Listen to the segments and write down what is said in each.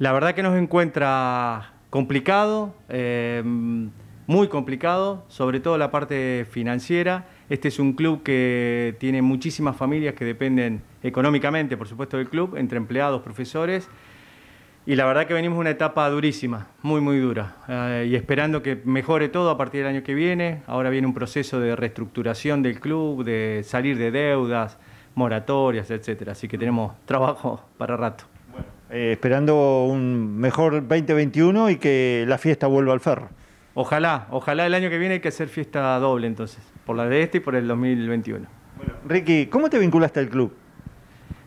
La verdad que nos encuentra complicado, eh, muy complicado, sobre todo la parte financiera. Este es un club que tiene muchísimas familias que dependen económicamente, por supuesto, del club, entre empleados, profesores. Y la verdad que venimos una etapa durísima, muy, muy dura. Eh, y esperando que mejore todo a partir del año que viene. Ahora viene un proceso de reestructuración del club, de salir de deudas, moratorias, etcétera. Así que tenemos trabajo para rato. Eh, esperando un mejor 2021 y que la fiesta vuelva al ferro. Ojalá, ojalá el año que viene hay que hacer fiesta doble entonces, por la de este y por el 2021. Bueno, Ricky, ¿cómo te vinculaste al club?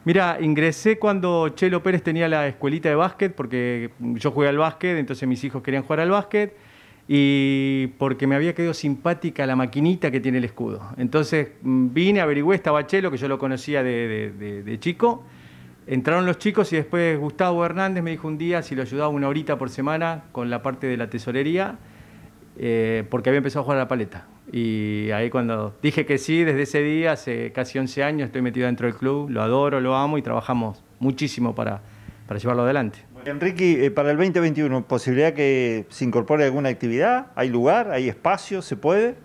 Mira, ingresé cuando Chelo Pérez tenía la escuelita de básquet, porque yo jugué al básquet, entonces mis hijos querían jugar al básquet, y porque me había quedado simpática la maquinita que tiene el escudo. Entonces mm, vine, averigüé, estaba Chelo, que yo lo conocía de chico, Entraron los chicos y después Gustavo Hernández me dijo un día si lo ayudaba una horita por semana con la parte de la tesorería, eh, porque había empezado a jugar a la paleta. Y ahí cuando dije que sí, desde ese día, hace casi 11 años, estoy metido dentro del club, lo adoro, lo amo y trabajamos muchísimo para, para llevarlo adelante. Enrique, eh, para el 2021, ¿posibilidad que se incorpore alguna actividad? ¿Hay lugar? ¿Hay espacio? ¿Se puede?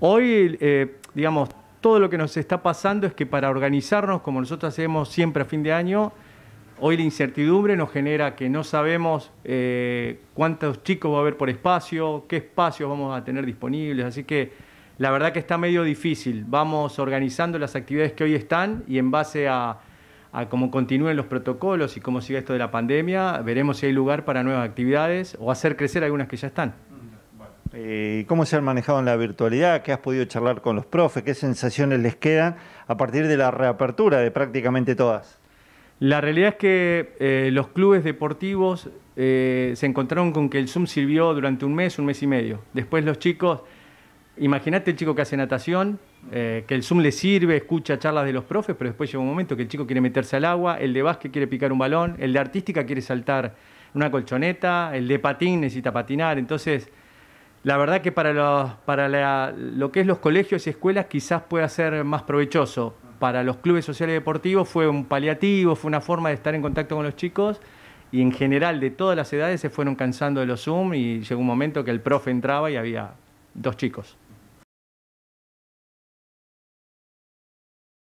Hoy, eh, digamos, todo lo que nos está pasando es que para organizarnos, como nosotros hacemos siempre a fin de año, hoy la incertidumbre nos genera que no sabemos eh, cuántos chicos va a haber por espacio, qué espacios vamos a tener disponibles, así que la verdad que está medio difícil. Vamos organizando las actividades que hoy están y en base a, a cómo continúen los protocolos y cómo sigue esto de la pandemia, veremos si hay lugar para nuevas actividades o hacer crecer algunas que ya están. Eh, cómo se han manejado en la virtualidad, qué has podido charlar con los profes, qué sensaciones les quedan a partir de la reapertura de prácticamente todas. La realidad es que eh, los clubes deportivos eh, se encontraron con que el Zoom sirvió durante un mes, un mes y medio. Después los chicos, imagínate el chico que hace natación, que el Zoom le sirve, escucha charlas de los profes, pero después llega un momento que el chico quiere meterse al agua, el de básquet quiere picar un balón, el de artística quiere saltar una colchoneta, el de patín necesita patinar. Entonces, la verdad que para, los, lo que es los colegios y escuelas quizás pueda ser más provechoso. Para los clubes sociales y deportivos fue un paliativo, fue una forma de estar en contacto con los chicos y en general de todas las edades se fueron cansando de los Zoom y llegó un momento que el profe entraba y había dos chicos.